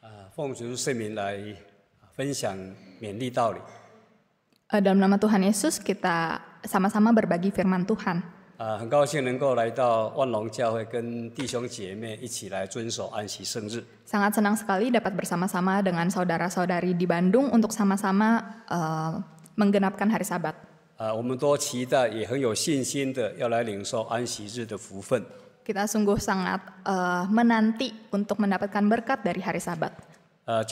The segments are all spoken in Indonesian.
啊，奉主圣名来分享勉励道理。呃，dalam nama Tuhan Yesus kita sama-sama berbagi firman Tuhan。啊，很高兴能够来到万隆教会跟弟兄姐妹一起来遵守安息圣日。sangat senang sekali dapat bersama-sama dengan saudara-saudari di Bandung untuk sama-sama menggenapkan hari Sabat。啊，我们都期待也很有信心的要来领受安息日的福分。Kita sungguh sangat uh, menanti untuk mendapatkan berkat dari hari Sabat. Uh,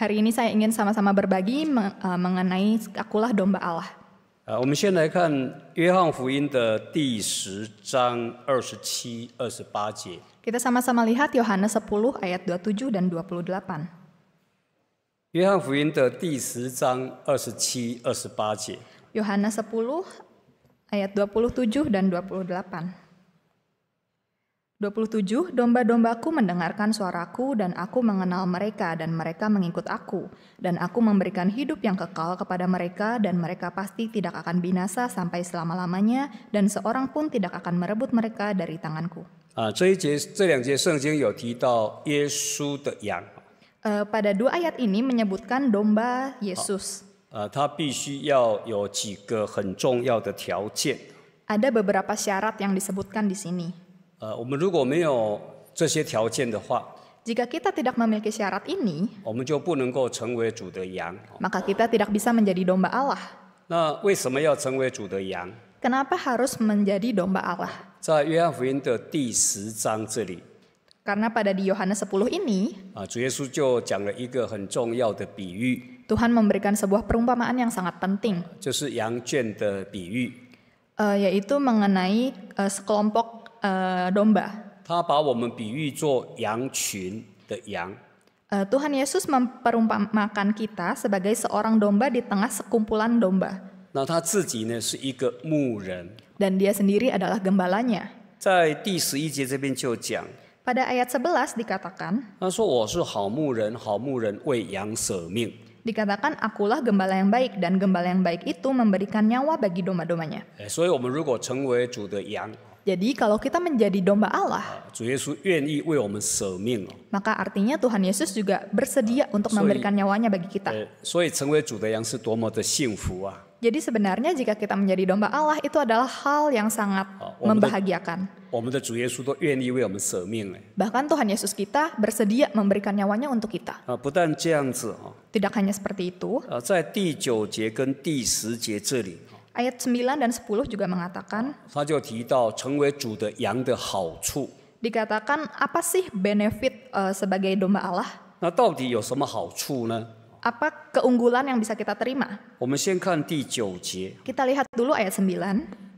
hari ini saya ingin sama-sama berbagi eh, mengenai akulah domba Allah. Uh, kita sama sama-sama lihat Yohanes 10 ayat 27 dan 28. 28. Yohanes 10 ayat 27 dan 28. 27 Domba-dombaku mendengarkan suaraku dan aku mengenal mereka dan mereka mengikut aku dan aku memberikan hidup yang kekal kepada mereka dan mereka pasti tidak akan binasa sampai selama-lamanya dan seorang pun tidak akan merebut mereka dari tanganku. Uh, pada dua ayat ini menyebutkan domba Yesus. Oh. 呃，它必须要有几个很重要的条件。Ada beberapa syarat yang disebutkan di sini。呃，我们如果没有这些条件的话，Jika kita tidak memiliki syarat ini，我们就不能够成为主的羊。Maka kita tidak bisa menjadi domba Allah。那为什么要成为主的羊？Kenapa harus menjadi domba Allah？在约翰福音的第十章这里。Karena pada di Yohanes sepuluh ini，啊，主耶稣就讲了一个很重要的比喻。Tuhan memberikan sebuah perumpamaan yang sangat penting. Uh, yaitu mengenai uh, sekelompok uh, domba. Tuhan Yesus memperumpamakan kita sebagai seorang domba di tengah sekumpulan domba. Dan dia sendiri adalah gembalanya. Pada ayat 11 dikatakan. 他说我是好牧人，好牧人为羊舍命。dikatakan akulah gembala yang baik dan gembala yang baik itu memberikan nyawa bagi domba dombanya Jadi kalau kita menjadi domba Allah, maka artinya Tuhan Yesus juga bersedia eh, untuk memberikan nyawanya bagi kita. Jadi sebenarnya jika kita menjadi domba Allah itu adalah hal yang sangat eh, membahagiakan. Bahkan Tuhan Yesus kita bersedia memberikan nyawanya untuk kita. tidak hanya seperti itu. ayat 9 dan 10 juga mengatakan. Dikatakan apa sih benefit uh, sebagai domba Allah? apa keunggulan yang bisa kita terima? Kita lihat dulu ayat 9.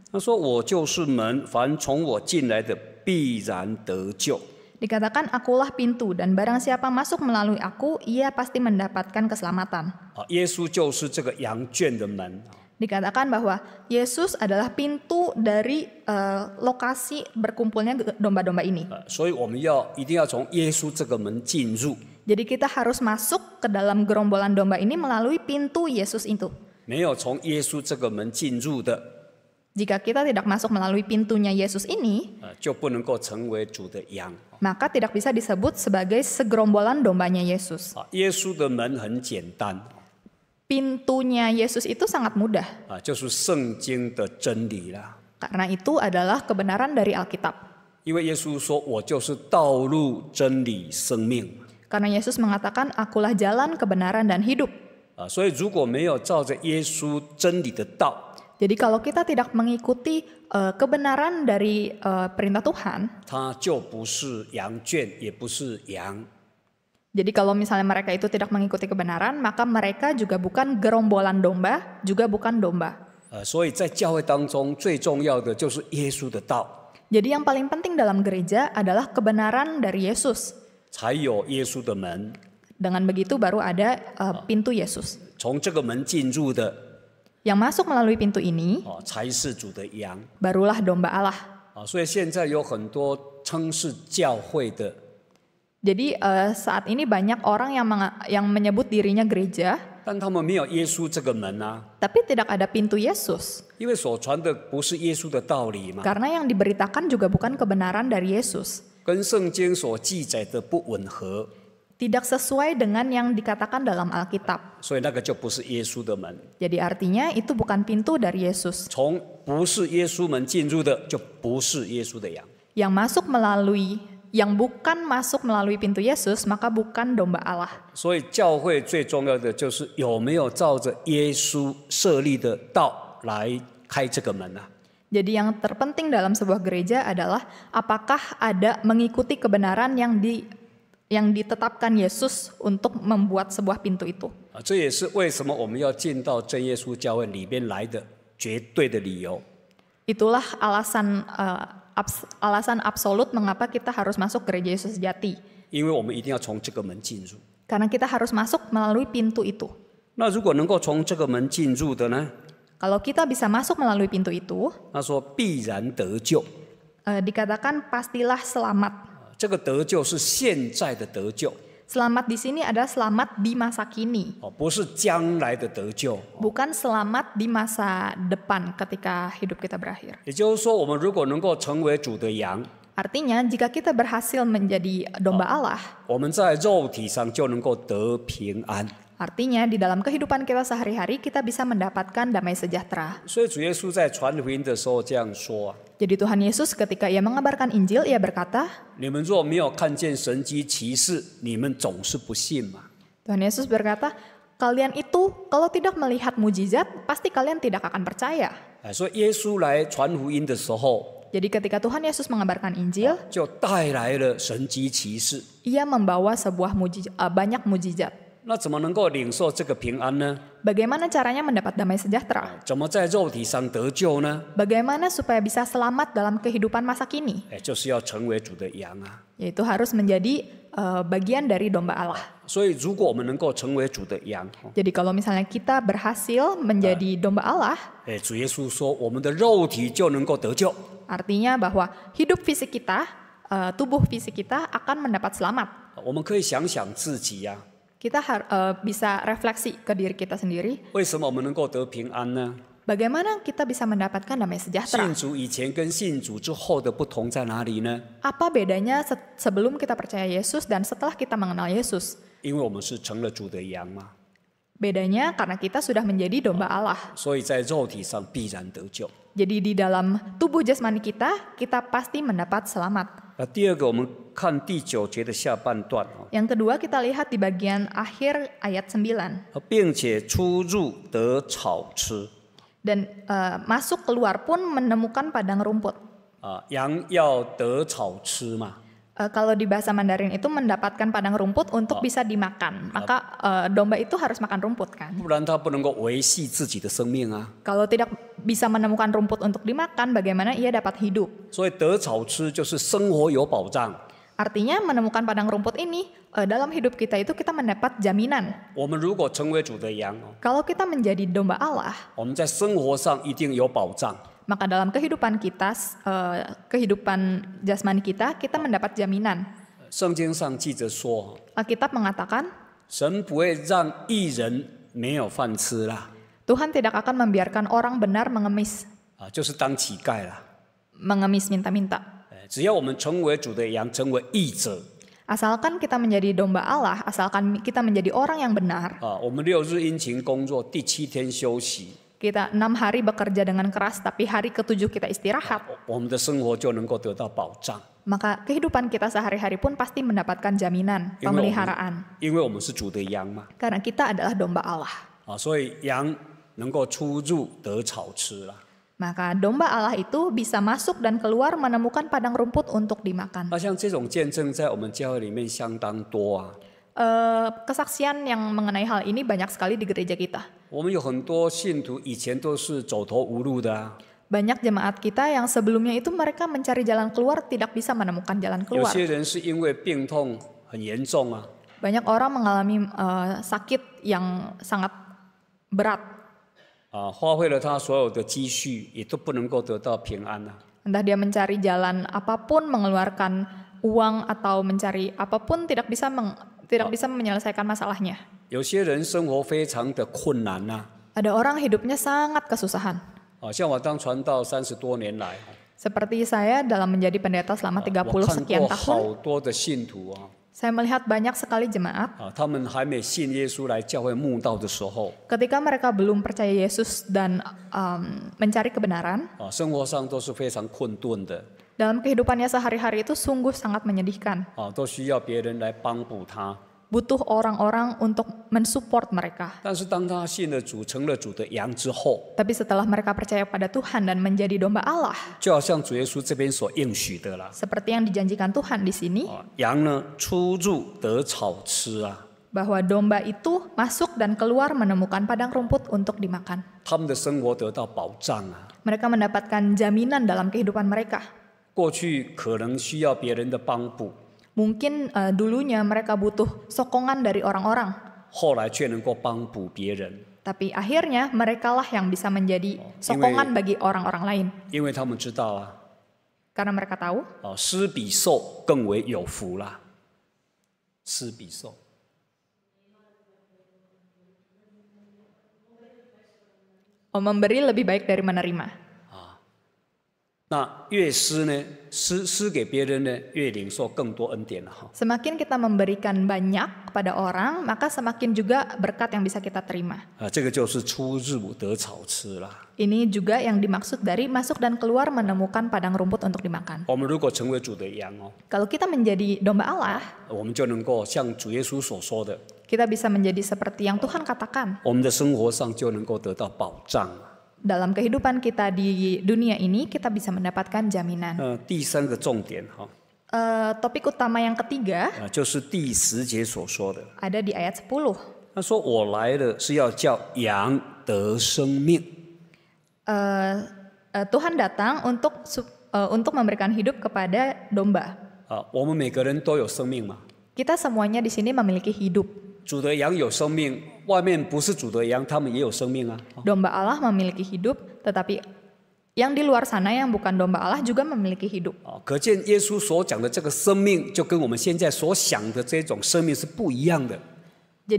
Dikatakan, akulah pintu dan barang siapa masuk melalui aku, ia pasti mendapatkan keselamatan. Ah, Dikatakan bahwa Yesus adalah pintu dari uh, lokasi berkumpulnya domba-domba ini. Jadi kita harus masuk ke dalam gerombolan domba ini melalui pintu Yesus itu. 没有从耶稣这个门进入的。jika kita tidak masuk melalui pintunya Yesus ini, maka tidak bisa disebut sebagai segerombolan dombanya Yesus. Pintunya Yesus itu sangat mudah. Karena itu adalah kebenaran dari Alkitab. Karena Yesus mengatakan, akulah jalan, kebenaran, dan hidup. 啊，所以如果没有照着耶稣真理的道，jadi kalau kita tidak mengikuti uh, kebenaran dari uh, perintah Tuhan, jadi kalau misalnya mereka itu tidak mengikuti kebenaran, maka mereka juga bukan gerombolan domba, juga bukan domba. Jadi yang paling penting dalam gereja adalah kebenaran dari Yesus. Dengan begitu baru ada eh, pintu Yesus yang masuk melalui pintu ini barulah domba Allah. Jadi eh, saat ini banyak orang yang yang menyebut dirinya gereja. Tapi tidak ada pintu Yesus. Karena yang diberitakan juga bukan kebenaran dari Yesus tidak sesuai dengan yang dikatakan dalam Alkitab. Jadi artinya itu bukan pintu dari Yesus. Yang masuk melalui yang bukan masuk melalui pintu Yesus maka bukan domba Allah. Jadi yang terpenting dalam sebuah gereja adalah apakah ada mengikuti kebenaran yang di yang ditetapkan Yesus untuk membuat sebuah pintu itu. Itulah alasan uh, abs alasan absolut mengapa kita harus masuk gereja Yesus sejati. Karena kita harus masuk melalui pintu itu. Kalau kita bisa masuk melalui pintu itu, uh, dikatakan pastilah selamat. 这个得救是现在的得救。Selamat di sini adalah selamat di masa kini. Oh, Bukan selamat di masa depan ketika hidup kita berakhir. Artinya jika kita berhasil menjadi domba Allah, Artinya, di dalam kehidupan kita sehari-hari, kita bisa mendapatkan damai sejahtera. Jadi Tuhan Yesus ketika ia mengabarkan Injil, ia berkata, Tuhan Yesus berkata, kalian itu kalau tidak melihat mujizat, pasti kalian tidak akan percaya. Ah, Jadi ketika Tuhan Yesus mengabarkan Injil, ia membawa sebuah mujizat, ah, banyak mujizat. Bagaimana caranya mendapat damai sejahtera? Bagaimana supaya bisa selamat dalam kehidupan masa kini? Yaitu harus menjadi e, bagian dari domba Allah. Jadi kalau misalnya kita berhasil menjadi domba Allah, artinya bahwa hidup fisik kita, e, tubuh fisik kita akan mendapat selamat kita har, uh, bisa refleksi ke diri kita sendiri. Bagaimana kita bisa mendapatkan damai sejahtera? Apa bedanya sebelum kita percaya Yesus dan setelah kita mengenal Yesus? Bedanya karena kita sudah menjadi domba Allah. Jadi di dalam tubuh jasmani kita, kita pasti mendapat selamat. Yang kedua kita lihat di bagian akhir ayat 9. Dan eh, masuk keluar pun menemukan padang rumput. Uh, kalau di bahasa Mandarin itu mendapatkan padang rumput untuk uh, bisa dimakan. Ah. Maka uh, domba itu harus makan rumput kan? Kalau tidak bisa menemukan rumput untuk dimakan, bagaimana ia dapat hidup? 所以得草吃就是生活有保障。Artinya menemukan padang rumput ini eh, dalam hidup kita itu kita mendapat jaminan. Kalau kita menjadi domba Allah, maka dalam kehidupan kita, eh, kehidupan jasmani kita, kita mendapat jaminan. Alkitab mengatakan, Tuhan tidak akan membiarkan orang benar mengemis. Mengemis minta-minta. 只要我们成为主的羊，成为义者。Asalkan kita menjadi domba Allah, asalkan kita menjadi orang yang benar. Kita enam hari bekerja dengan keras, tapi hari ketujuh kita istirahat. Maka kehidupan kita sehari-hari pun pasti mendapatkan jaminan pemeliharaan Karena kita adalah domba Allah. Allah. Maka domba Allah itu bisa masuk dan keluar menemukan padang rumput untuk dimakan. Uh, kesaksian yang mengenai hal ini banyak sekali di gereja kita. Banyak jemaat kita yang sebelumnya itu mereka mencari jalan keluar tidak bisa menemukan jalan keluar. Banyak orang mengalami uh, sakit yang sangat berat. 啊，花费了他所有的积蓄，也都不能够得到平安啊。Entah dia mencari jalan apapun, mengeluarkan uang atau mencari apapun tidak bisa meng, tidak bisa menyelesaikan masalahnya. Ada orang hidupnya sangat kesusahan. Seperti saya dalam menjadi pendeta selama 30 sekian tahun saya melihat banyak sekali jemaat ketika mereka belum percaya Yesus dan um, mencari kebenaran dalam kehidupannya sehari-hari itu sungguh sangat menyedihkan butuh orang-orang untuk mensupport mereka. Tapi setelah mereka percaya pada Tuhan dan menjadi domba Allah, seperti yang dijanjikan Tuhan di sini, oh, bahwa domba itu masuk dan keluar menemukan padang rumput untuk dimakan. Mereka mendapatkan jaminan dalam kehidupan mereka mungkin uh, dulunya mereka butuh sokongan dari orang-orang. Tapi akhirnya merekalah yang bisa menjadi sokongan bagi orang-orang lain. Karena mereka tahu. Oh, memberi lebih baik dari menerima. 那越施呢，施施给别人呢，越领受更多恩典了哈。Semakin Semakin kita memberikan banyak kepada orang, maka semakin juga berkat yang bisa kita terima. Ini juga yang dimaksud dari masuk dan keluar menemukan padang rumput untuk dimakan. Kalau kita menjadi domba Allah, kita bisa menjadi seperti yang Tuhan katakan dalam kehidupan kita di dunia ini kita bisa mendapatkan jaminan. Uh, topik utama yang ketiga uh, di ayat 10. uh, Tuhan datang untuk uh, untuk memberikan hidup kepada domba. Uh, kita semuanya di sini memiliki hidup. 主的羊有生命。Domba Allah memiliki hidup, tetapi yang di luar sana yang bukan domba Allah juga memiliki hidup. Oh,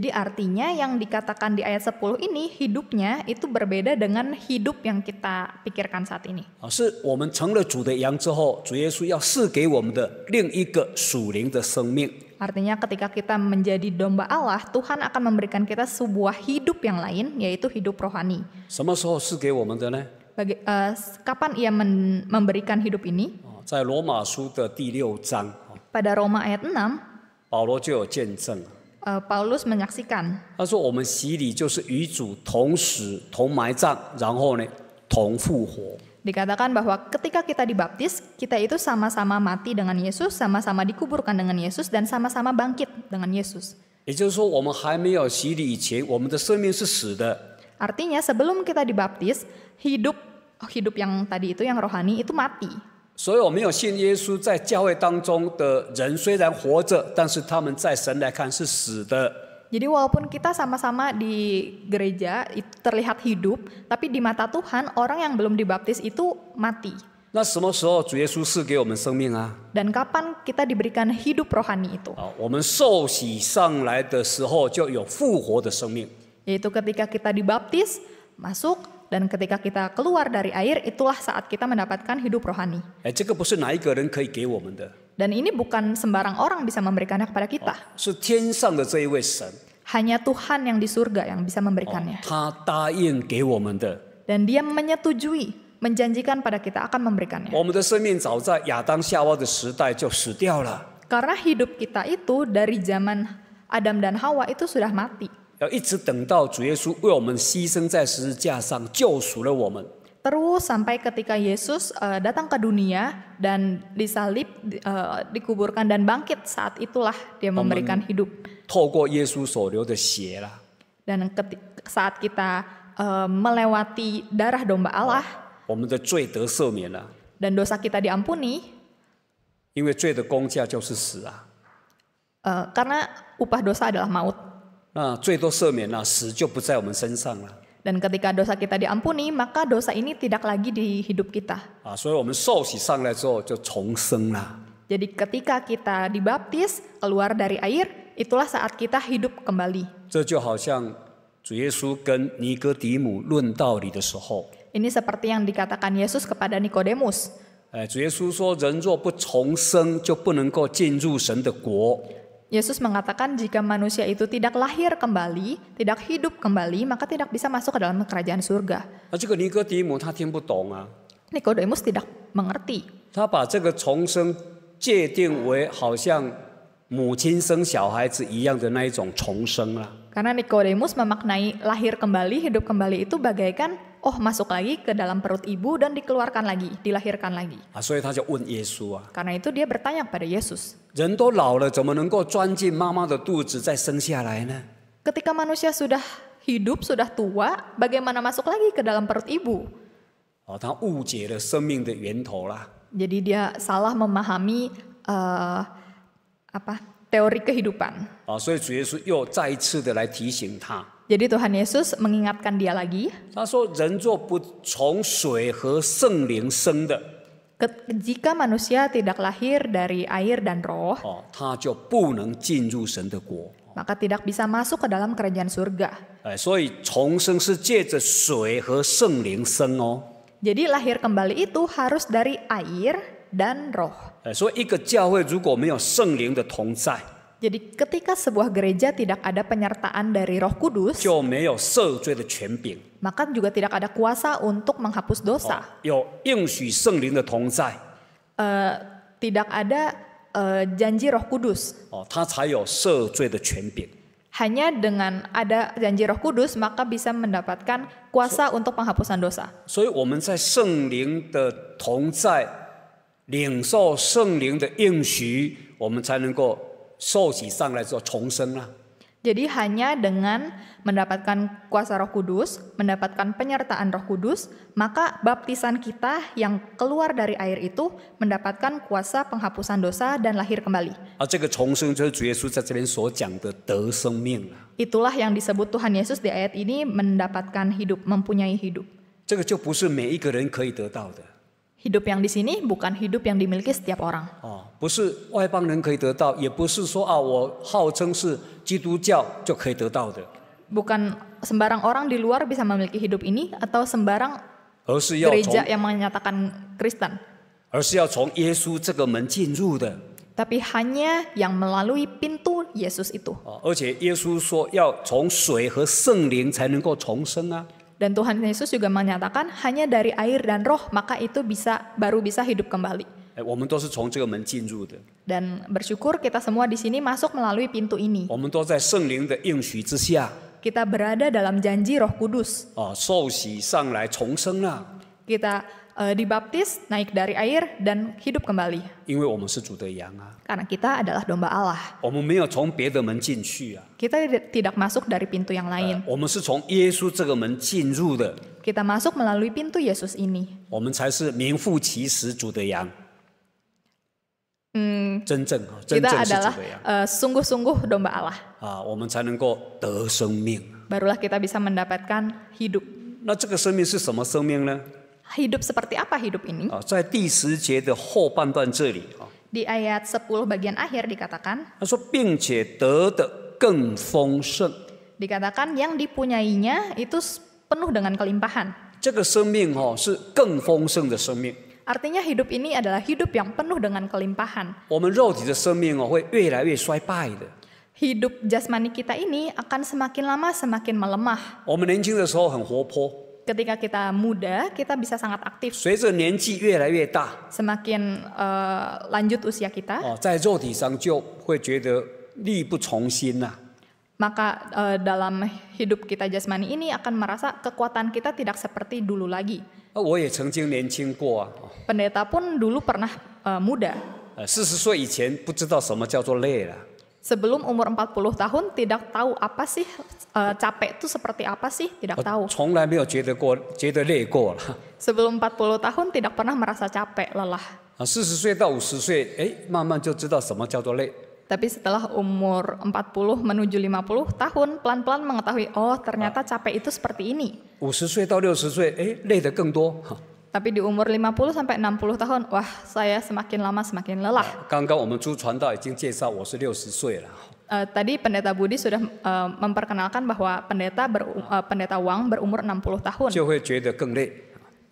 artinya yang dikatakan di ayat 10 ini hidupnya itu berbeda dengan hidup yang kita pikirkan saat ini. Oh, Artinya ketika kita menjadi domba Allah, Tuhan akan memberikan kita sebuah hidup yang lain, yaitu hidup rohani. Bagi, uh, eh, kapan ia men, memberikan hidup ini? Oh, Pada Roma ayat 6, Paulus menyaksikan. Dia Dikatakan bahwa ketika kita dibaptis, kita itu sama-sama mati dengan Yesus, sama-sama dikuburkan dengan Yesus, dan sama-sama bangkit dengan Yesus. Artinya sebelum kita dibaptis, hidup hidup yang tadi itu yang rohani itu mati. Jadi 所以我没有信耶稣，在教会当中的人虽然活着，但是他们在神来看是死的。jadi walaupun kita sama-sama di gereja terlihat hidup, tapi di mata Tuhan orang yang belum dibaptis itu mati. Dan kapan kita diberikan hidup rohani itu? Yaitu ketika kita dibaptis, masuk dan ketika kita keluar dari air itulah saat kita mendapatkan hidup rohani. Dan ini bukan sembarang orang bisa memberikannya kepada kita. Oh, Hanya Tuhan yang di surga yang bisa memberikannya. Oh, dan dia menyetujui menjanjikan pada kita akan memberikannya. Karena hidup kita itu dari zaman Adam dan Hawa itu sudah mati terus sampai ketika Yesus uh, datang ke dunia dan disalib uh, dikuburkan dan bangkit saat itulah dia memberikan hidup. Dan ketika, saat kita uh, melewati darah domba Allah, oh, dan dosa kita diampuni. karena upah dosa adalah maut。那最多赦免了，死就不在我们身上了。Ah, dan ketika dosa kita diampuni, maka dosa ini tidak lagi di hidup kita. Jadi ketika kita dibaptis, keluar dari air, itulah saat kita hidup kembali. Ini seperti yang dikatakan Yesus kepada Nikodemus. 哎，主耶稣说：“人若不重生，就不能够进入神的国。” Yesus mengatakan jika manusia itu tidak lahir kembali, tidak hidup kembali, maka tidak bisa masuk ke dalam kerajaan surga. Nikodemus tidak mengerti. Karena Nikodemus memaknai lahir kembali, hidup kembali itu bagaikan oh masuk lagi ke dalam perut ibu dan dikeluarkan lagi, dilahirkan lagi. Karena itu dia bertanya kepada Yesus. Ketika manusia sudah hidup, sudah tua, bagaimana masuk lagi ke dalam perut ibu? Oh, Jadi dia salah memahami uh, apa teori kehidupan. 啊，所以主耶稣又再一次的来提醒他。Ah, jadi Tuhan Yesus mengingatkan dia lagi. Jika manusia tidak lahir dari air dan roh, maka tidak bisa masuk ke dalam kerajaan surga. Eh, Jadi lahir kembali itu harus dari air dan roh. 所以一个教会如果没有圣灵的同在，eh, jadi ketika sebuah gereja tidak ada penyertaan dari Roh Kudus, maka juga tidak ada kuasa untuk menghapus dosa. uh, tidak ada uh, janji Roh Kudus. Oh, Hanya dengan ada janji Roh Kudus maka bisa mendapatkan kuasa so, untuk penghapusan dosa. Jadi, 所以我们在圣灵的同在，领受圣灵的应许，我们才能够 jadi hanya dengan mendapatkan kuasa Roh Kudus, mendapatkan penyertaan Roh Kudus, maka baptisan kita yang keluar dari air itu mendapatkan kuasa penghapusan dosa dan lahir kembali. Itulah yang disebut Tuhan Yesus di ayat ini mendapatkan hidup, mempunyai hidup. Hidup yang di sini bukan hidup yang dimiliki setiap orang. Oh, sembarang orang di luar bisa memiliki hidup ini atau sembarang gereja yang menyatakan Kristen. Tapi hanya yang melalui pintu Yesus itu. 而且耶稣说要从水和圣灵才能够重生啊。dan Tuhan Yesus juga menyatakan hanya dari air dan roh maka itu bisa baru bisa hidup kembali. Eh, dan bersyukur kita semua di sini masuk melalui pintu ini. Kita berada dalam janji Roh Kudus. Kita uh, dibaptis, naik dari air dan hidup kembali. Karena kita adalah domba Allah. Kita tidak masuk dari pintu yang lain. Eh, kita masuk melalui pintu Yesus ini. Hmm, kita adalah sungguh-sungguh domba Allah. Ah, Barulah kita bisa mendapatkan hidup hidup seperti apa hidup ini? Oh, Di ayat 10 bagian akhir dikatakan. Dikatakan yang dipunyainya itu penuh dengan kelimpahan. Artinya hidup ini adalah hidup yang penuh dengan kelimpahan. Hidup jasmani kita ini akan semakin lama semakin melemah ketika kita muda, kita bisa sangat aktif. Semakin uh, eh, lanjut usia kita. Oh, maka uh, eh, dalam hidup kita jasmani ini akan merasa kekuatan kita tidak seperti dulu lagi. Oh, Pendeta pun dulu pernah uh, muda sebelum umur 40 tahun tidak tahu apa sih uh, capek itu seperti apa sih tidak tahu. Sebelum 40 tahun tidak pernah merasa capek lelah. Tapi setelah umur 40 menuju 50 tahun, pelan-pelan mengetahui, oh ternyata capek itu seperti ini. 50 60岁哎累得更多 tapi di umur 50 sampai 60 tahun, wah saya semakin lama semakin lelah. tadi pendeta Budi sudah uh, memperkenalkan bahwa pendeta ber, uh, pendeta Wang berumur 60 tahun.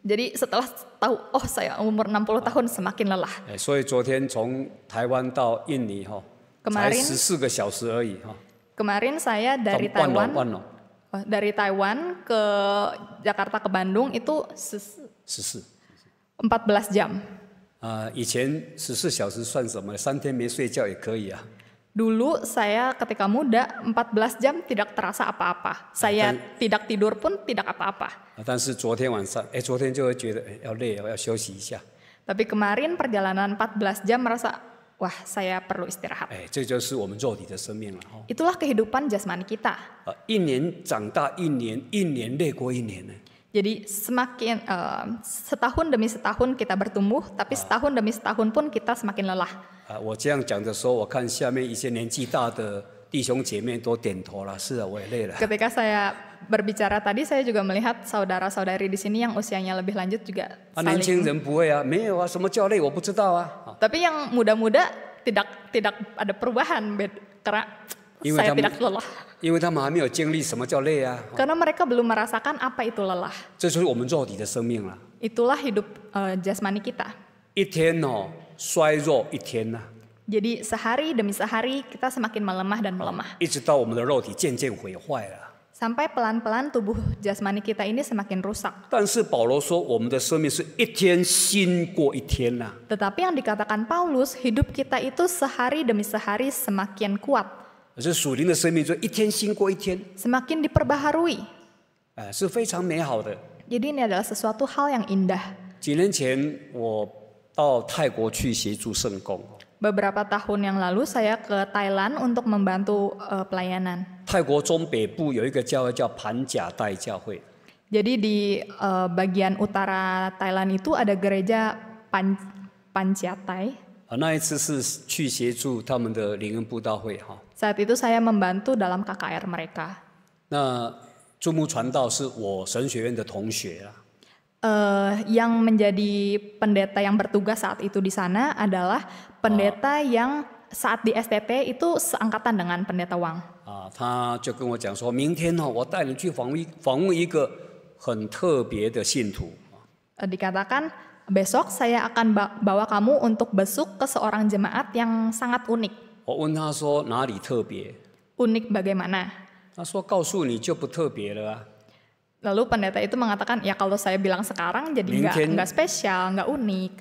Jadi setelah tahu, oh saya umur 60 tahun semakin lelah. Eh, kemarin, kemarin saya dari Taiwan, dari Taiwan ke Jakarta ke Bandung itu 十四。14 jam. saya ketika muda 14 jam tidak terasa apa-apa. Saya ah, kan- tidak tidur pun tidak apa-apa. Tapi kemarin perjalanan 14 jam merasa wah saya perlu istirahat. Itulah kehidupan jasmani kita. Uh, jadi semakin uh, setahun demi setahun kita bertumbuh, tapi ah. setahun demi setahun pun kita semakin lelah. Ah, Ketika saya berbicara tadi, saya juga melihat saudara-saudari di sini yang usianya lebih lanjut juga. Ah, Saling... Tapi yang muda-muda tidak tidak ada perubahan, karena. Iya, saya tidak lelah. Iya, ya. Karena mereka belum merasakan apa itu lelah. Itulah hidup eh, jasmani kita. Jadi sehari demi sehari kita semakin melemah dan melemah. Sampai pelan-pelan tubuh jasmani kita ini semakin rusak. Tetapi yang dikatakan Paulus, hidup kita itu sehari demi sehari semakin kuat. Semakin diperbaharui. Jadi ini adalah sesuatu hal yang indah. beberapa tahun yang lalu saya ke Thailand untuk membantu eh, pelayanan. Jadi di eh, bagian utara Thailand itu ada gereja Pan 啊，那一次是去协助他们的灵恩布道会，哈。Saat itu saya membantu dalam KKR mereka。那朱木传道是我神学院的同学啊。呃，yang menjadi pendeta yang bertugas saat itu di sana adalah pendeta yang saat di STP itu seangkatan dengan pendeta Wang。啊，他就跟我讲说，明天哈，我带你去访问访问一个很特别的信徒。dikatakan Besok saya akan bawa kamu untuk besuk ke seorang jemaat yang sangat unik. Oh, unik bagaimana? Lalu pendeta itu mengatakan, ya kalau saya bilang sekarang jadi nggak nggak spesial, nggak unik.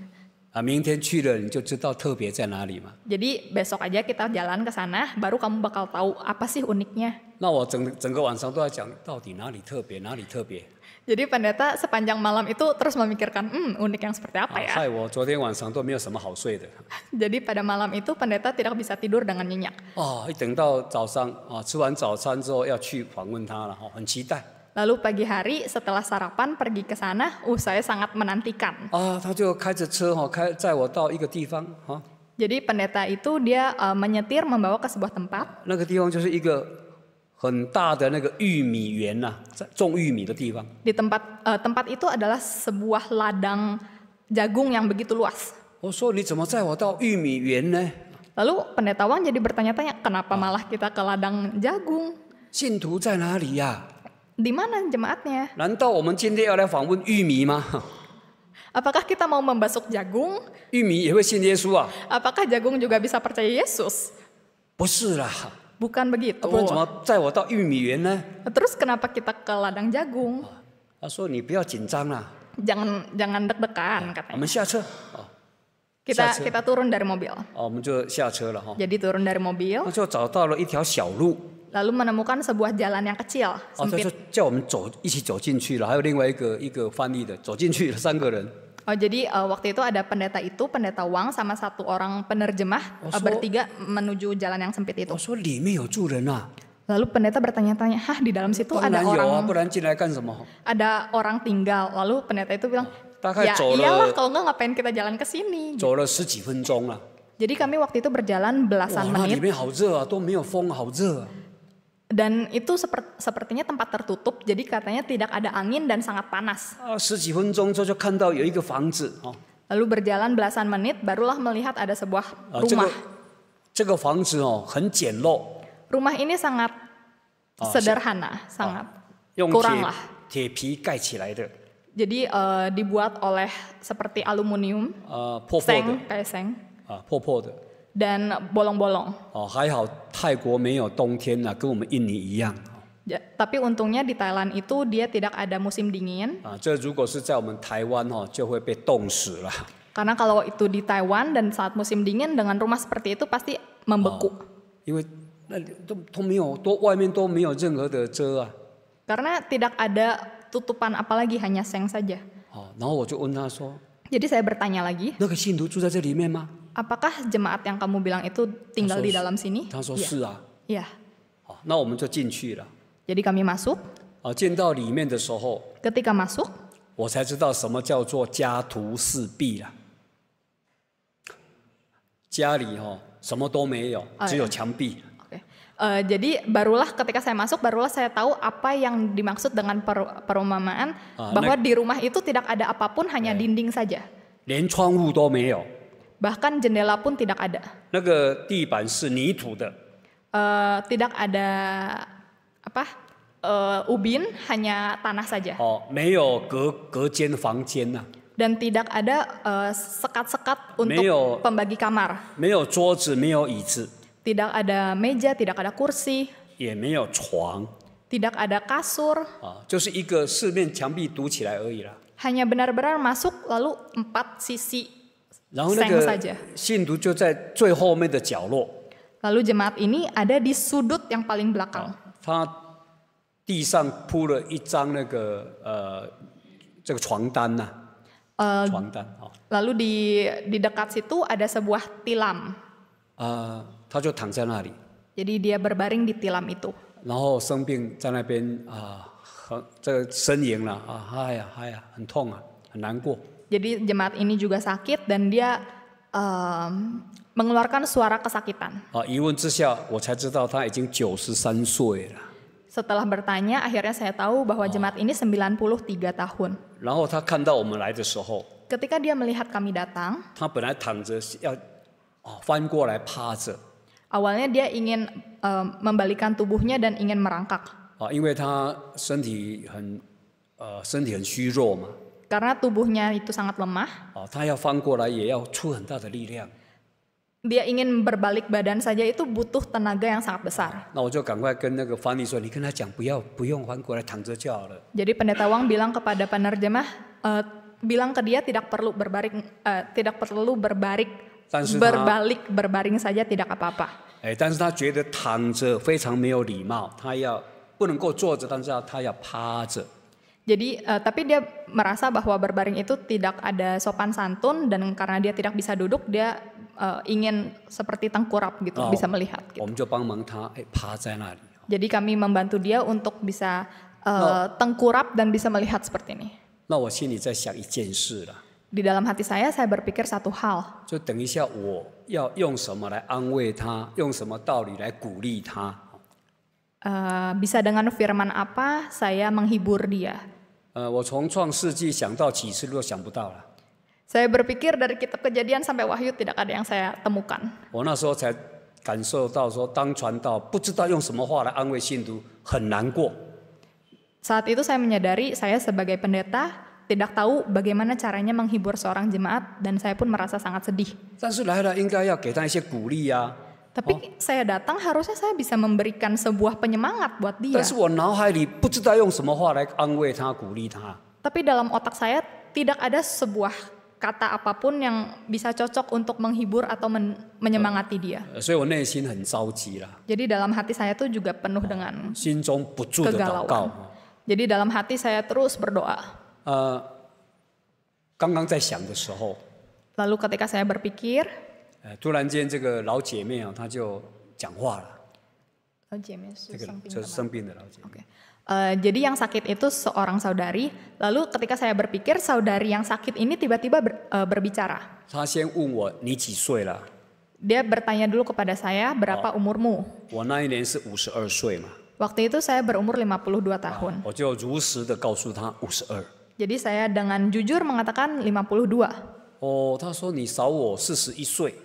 Jadi besok aja kita jalan ke sana, baru kamu bakal tahu apa sih uniknya. 那我整整个晚上都在讲到底哪里特别，哪里特别。jadi pendeta sepanjang malam itu terus memikirkan, hmm unik yang seperti apa ya? Hai, Jadi pada malam itu pendeta tidak bisa tidur dengan nyenyak. Oh, Lalu pagi hari setelah sarapan pergi ke sana, uh saya sangat menantikan. Ah, Jadi pendeta itu dia menyetir membawa ke sebuah tempat. 那个地方就是一个很大的那个玉米园呐、啊，种玉米的地方。Di eh, tempat itu adalah sebuah ladang jagung yang begitu luas. Lalu pendeta Wang jadi bertanya-tanya, kenapa ah. malah kita ke ladang jagung? di mana jemaatnya? Apakah kita mau membasuk jagung? Apakah jagung juga bisa percaya Yesus? 不是啦，Bukan begitu. Oh, ah, Terus kenapa kita ke ladang jagung? jangan jangan deg-degan ya, katanya. Kita kita turun dari mobil. Jadi turun dari mobil. Lalu menemukan sebuah jalan yang kecil, sempit. Oh jadi uh, waktu itu ada pendeta itu, pendeta Wang sama satu orang penerjemah oh, uh, bertiga menuju jalan yang sempit itu. Oh, so, ya, Lalu pendeta bertanya-tanya, "Hah, di dalam situ ada orang Ada orang tinggal." Lalu pendeta itu bilang, "Ya, iyalah kalau enggak ngapain kita jalan ke sini?" Gitu. Jadi kami waktu itu berjalan belasan menit dan itu sepert, sepertinya tempat tertutup, jadi katanya tidak ada angin dan sangat panas. Ah, ya, Lalu berjalan belasan menit, barulah melihat ada sebuah ah, rumah. Rumah ini sangat ah, sederhana, sangat kurang lah. Jadi uh, dibuat oleh seperti aluminium, seng, kayak seng. Uh, dan bolong-bolong. Oh, Ya, tapi untungnya di Thailand itu dia tidak ada musim dingin. Ah, kalau itu di Taiwan dan saat musim dingin dengan rumah seperti itu pasti membeku. Oh, tidak ada tutupan apalagi hanya seng saja. Oh, saya bertanya lagi. 那个信徒住在这里面吗？Apakah jemaat yang kamu bilang itu tinggal di dalam sini? Iya. Yeah. Yeah. Jadi kami masuk. Ketika masuk, 我才知道什么叫做家徒四壁啦。家里哦，什么都没有，只有墙壁。Okay. Uh, jadi barulah ketika saya masuk barulah saya tahu apa yang dimaksud dengan per perumpamaan uh, bahwa di rumah itu tidak ada apapun hanya dinding saja. 连窗户都没有。bahkan jendela pun tidak ada. Uh, tidak ada apa Uh, ubin, hanya tanah saja, oh, dan tidak ada sekat eh, sekat-sekat untuk 没有。pembagi tidak ada meja, tidak ada kursi, 也没有床 tidak ada kasur, ah, hanya benar benar-benar masuk lalu empat sisi 然后那个信徒就在最后面的角落。Lalu jemaat ini ada di sudut yang paling belakang. 他地上铺了一张那个呃这个床单呐、啊，uh, di di dekat situ ada sebuah tilam. 啊、呃，他就躺在那里。Jadi dia berbaring di tilam itu. 然后生病在那边啊，很、呃、这个呻吟了啊，哎呀哎呀，很痛啊，很难过。jadi jemaat ini juga sakit dan dia um, mengeluarkan suara kesakitan. Setelah bertanya, akhirnya saya tahu bahwa jemaat ini 93 tahun. Ketika dia melihat kami datang, awalnya dia ingin um, membalikan tubuhnya dan ingin merangkak. 啊，因为他身体很，呃，身体很虚弱嘛。karena tubuhnya itu sangat lemah. Oh, dia ingin berbalik badan saja itu butuh tenaga yang sangat besar. Jadi pendeta Wang bilang kepada penerjemah, uh, bilang ke dia tidak perlu berbalik, uh, eh, tidak perlu berbalik, berbalik berbaring saja tidak apa-apa. Eh, jadi uh, tapi dia merasa bahwa berbaring itu tidak ada sopan santun dan karena dia tidak bisa duduk dia uh, ingin seperti tengkurap gitu oh, bisa melihat. Gitu. Eh, Jadi kami membantu dia untuk bisa uh, tengkurap dan bisa melihat seperti ini. Di dalam hati saya saya berpikir satu hal. 就等一下我要用什么来安慰他，用什么道理来鼓励他。Uh, bisa dengan firman apa saya menghibur dia. Saya berpikir dari kitab kejadian sampai wahyu tidak ada yang saya temukan. 我那时候才感受到说，当传道不知道用什么话来安慰信徒，很难过。Saat itu saya menyadari saya sebagai pendeta tidak tahu bagaimana caranya menghibur seorang jemaat dan saya pun merasa sangat sedih. 但是来了应该要给他一些鼓励呀、啊。tapi oh. saya datang harusnya saya bisa memberikan sebuah penyemangat buat dia. Tapi dalam otak saya tidak ada sebuah kata apapun yang bisa cocok untuk menghibur atau men menyemangati dia. Eh, Jadi dalam hati saya itu juga penuh dengan kegalauan. Jadi dalam hati saya terus berdoa. Uh, Lalu ketika saya berpikir, 呃，突然间这个老姐妹啊，她就讲话了。老姐妹是生病的吗？生病的老姐妹。Okay. Uh, jadi yang sakit itu seorang saudari. Lalu ketika saya berpikir saudari yang sakit ini tiba-tiba ber, uh, e, berbicara. Dia bertanya dulu kepada saya berapa oh, umurmu. Waktu itu saya berumur 52 tahun. Ah, jadi saya dengan jujur mengatakan 52. Oh, 他说你少我41岁.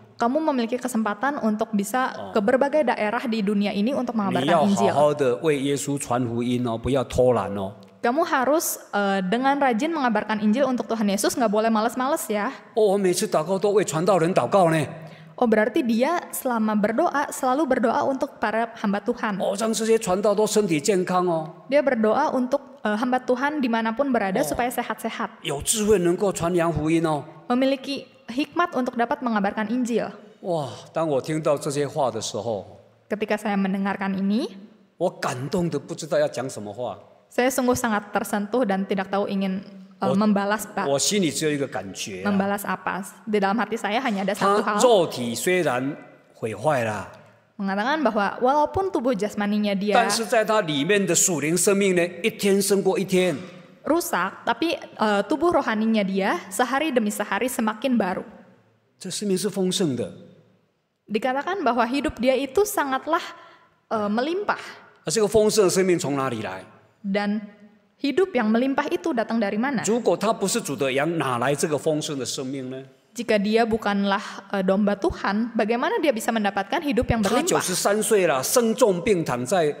kamu memiliki kesempatan untuk bisa oh. ke berbagai daerah di dunia ini untuk mengabarkan Injil. Ya, kamu harus uh, dengan rajin mengabarkan Injil untuk Tuhan Yesus, nggak boleh males-males ya. Oh, Oh berarti dia selama berdoa selalu berdoa untuk para hamba Tuhan. Oh, dia berdoa untuk uh, hamba Tuhan dimanapun berada oh, supaya sehat-sehat. Memiliki hikmat untuk dapat mengabarkan Injil. Wah, Ketika saya mendengarkan saya sungguh sangat tersentuh dan tidak tahu ingin uh, membalas Pak. membalas apa? Di dalam hati saya hanya ada satu hal. mengatakan bahwa walaupun tubuh jasmaninya dia，但是在他里面的属灵生命呢，一天胜过一天。rusak, tapi uh, tubuh rohaninya dia sehari demi sehari semakin baru. Dikatakan bahwa hidup dia itu sangatlah uh, melimpah. Dan hidup yang melimpah itu datang dari mana? Jika dia bukanlah eh, domba Tuhan, bagaimana dia bisa mendapatkan hidup yang berlimpah? Dia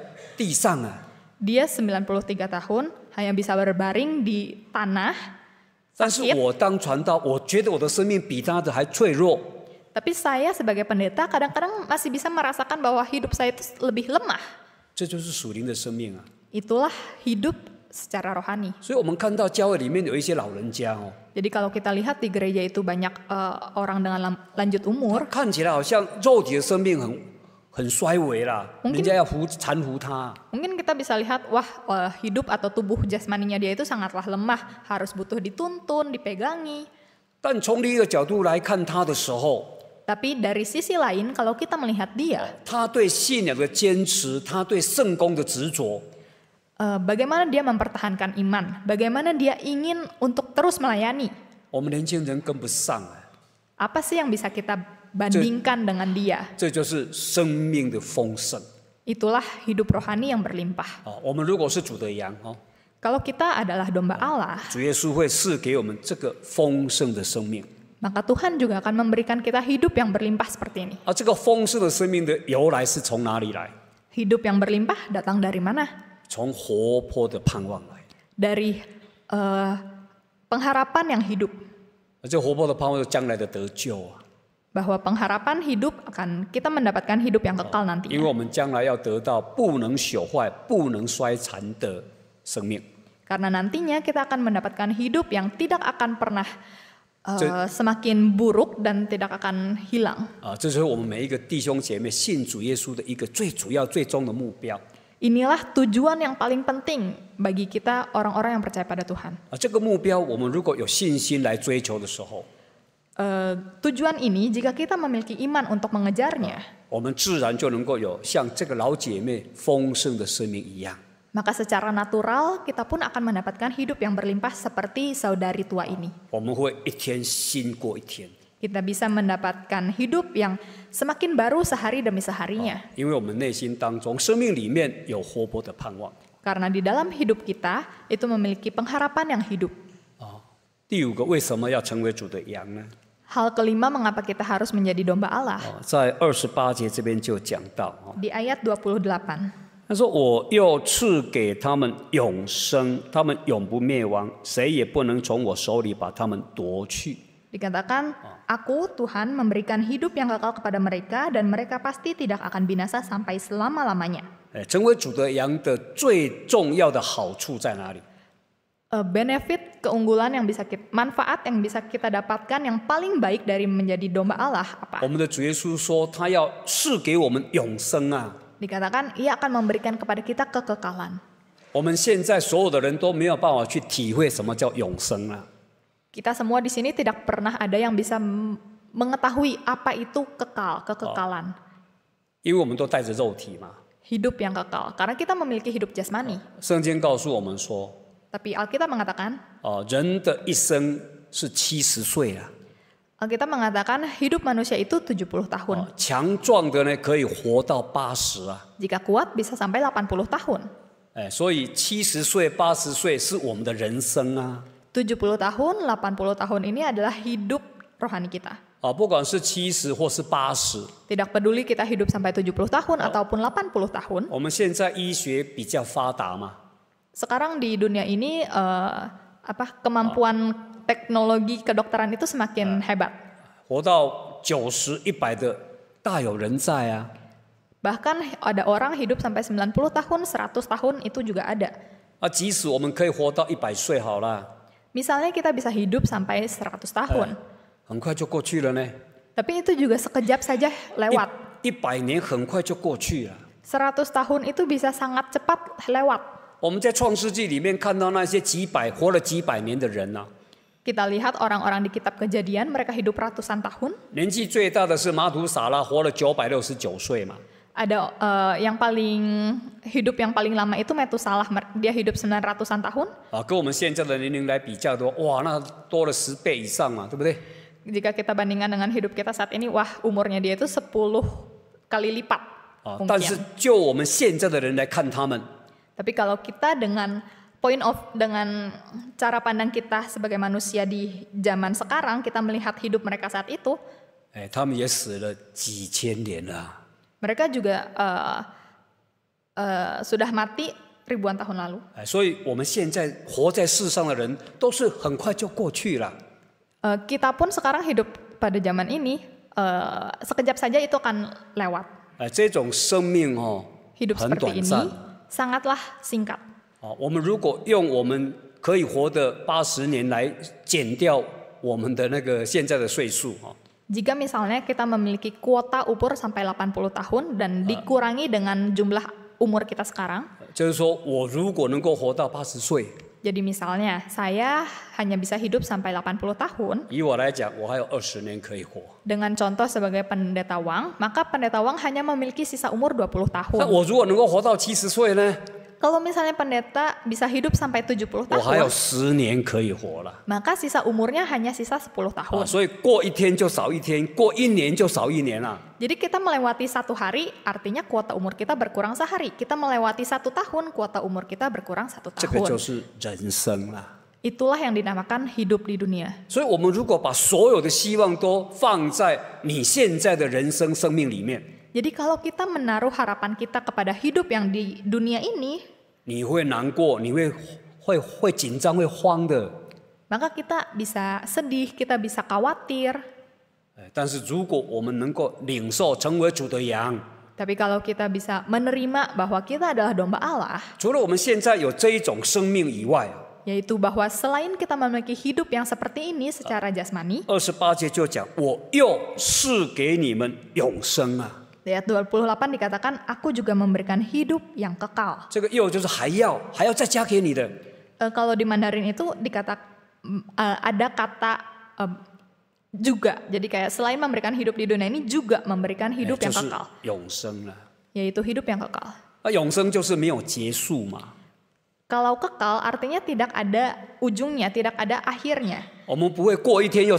dia 93 tahun hanya bisa berbaring di tanah. Sakit. Tapi saya sebagai pendeta kadang-kadang masih bisa merasakan bahwa hidup saya itu lebih lemah. Itulah hidup secara rohani. Jadi kalau kita lihat di gereja itu banyak uh, orang dengan lanjut umur. 看起来好像肉体的生命很很衰微啦，mungkin, Mungkin kita bisa lihat wah eh, hidup atau tubuh jasmaninya dia itu sangatlah lemah, harus butuh dituntun, dipegangi. Tapi dari sisi lain kalau kita melihat dia, uh, bagaimana dia mempertahankan iman, bagaimana dia ingin untuk terus melayani. Apa sih yang bisa kita bandingkan dengan dia. Itulah hidup rohani yang berlimpah. Kalau kita adalah domba Allah, maka Tuhan juga akan memberikan kita hidup yang berlimpah seperti ini. Hidup yang berlimpah datang dari mana? Dari uh, eh, pengharapan yang hidup bahwa pengharapan hidup akan kita mendapatkan hidup yang kekal nanti. Iya. Iya, Karena nantinya kita akan mendapatkan hidup yang tidak akan pernah uh, semakin buruk dan tidak akan hilang. Ah, Inilah tujuan yang paling penting bagi kita orang-orang yang percaya pada Tuhan. Eh, tujuan ini jika kita memiliki iman untuk mengejarnya, maka secara natural kita pun akan mendapatkan hidup yang berlimpah seperti saudari tua ini. Kita bisa mendapatkan hidup yang semakin baru sehari demi seharinya. Ah, Karena di dalam hidup kita itu memiliki pengharapan yang hidup. Hal kelima mengapa kita harus menjadi domba Allah. Oh, Di ayat 28. 他说：“我又赐给他们永生，他们永不灭亡，谁也不能从我手里把他们夺去。” Dikatakan, oh. Aku Tuhan memberikan hidup yang kekal kepada mereka dan mereka pasti tidak akan binasa sampai selama lamanya. 成为主的羊的最重要的好处在哪里？uh, benefit keunggulan yang bisa kita manfaat yang bisa kita dapatkan yang paling baik dari menjadi domba Allah apa? Dikatakan ia akan memberikan kepada kita kekekalan. Kita semua di sini tidak pernah ada yang bisa mengetahui apa itu kekal, kekekalan. Oh. Hidup yang kekal, karena kita memiliki hidup jasmani. 圣经告诉我们说, tapi Alkitab mengatakan, oh, mengatakan hidup manusia itu 70 tahun. Oh, kuat bisa sampai 80 tahun. 哎，所以七十岁、八十岁是我们的人生啊。70 tahun, 80 tahun ini adalah hidup rohani kita. 啊，不管是七十或是八十，tidak peduli kita hidup sampai 70 tahun ataupun 80 tahun sekarang di dunia ini uh, apa kemampuan teknologi kedokteran itu semakin uh, eh, hebat. Bahkan ada orang hidup sampai 90 tahun, 100 tahun itu juga ada. Misalnya kita bisa hidup sampai 100 tahun. Uh, itu juga sekejap saja lewat. 100 tahun itu bisa sangat cepat lewat. 我们在创世纪里面看到那些几百活了几百年的人呐。kita lihat orang-orang di kitab kejadian mereka hidup ratusan tahun. 最最大的是马图萨拉，活了九百六十九岁嘛。ada h yang paling hidup yang paling lama itu metusalah dia hidup s e m a n r a t s a a h u n 啊，跟我们现在的年龄来比较哇，那多了十倍以上嘛，对不对？jika kita bandingkan dengan hidup kita saat ini，wah umurnya dia itu s e p l kali lipat。啊，但是就我们现在的人来看他们。Tapi kalau kita dengan point of dengan cara pandang kita sebagai manusia di zaman sekarang, kita melihat hidup mereka saat itu. Eh, ya nah. mereka juga uh, uh, sudah mati ribuan tahun lalu. Uh, kita pun sekarang hidup pada zaman ini, uh, sekejap saja itu akan lewat. Hidup seperti ini sangatlah singkat. jika misalnya kita memiliki kuota umur sampai 80 tahun dan dikurangi dengan jumlah umur kita sekarang. Jadi misalnya, saya hanya bisa hidup sampai 80 tahun. Dengan contoh sebagai pendeta Wang, maka pendeta Wang hanya memiliki sisa umur 20 tahun. Kalau misalnya pendeta bisa hidup sampai 70 ya tahun. maka sisa umurnya hanya sisa 10 tahun. Jadi kita melewati satu hari, artinya kuota umur kita berkurang sehari. Kita melewati satu tahun, kuota umur kita berkurang satu tahun. Itulah yang dinamakan hidup di dunia. Jadi, kita kita Kita jadi kalau kita menaruh harapan kita kepada hidup yang di dunia ini, 你会难过，你会会会紧张，会慌的。maka kita bisa sedih, kita bisa khawatir. 但是如果我们能够领受成为主的羊，tapi kalau kita bisa menerima bahwa kita adalah domba Allah, Yaitu bahwa selain kita memiliki hidup yang seperti ini secara jasmani, 二十八节就讲我又赐给你们永生啊。di ayat 28 dikatakan, aku juga memberikan hidup yang kekal. Uh, kalau di Mandarin itu dikata uh, ada kata uh, juga. Jadi kayak selain memberikan hidup di dunia ini juga memberikan hidup yang kekal. Yaitu hidup yang kekal. Kalau kekal artinya tidak ada ujungnya, tidak ada akhirnya. Oh, ya, ya,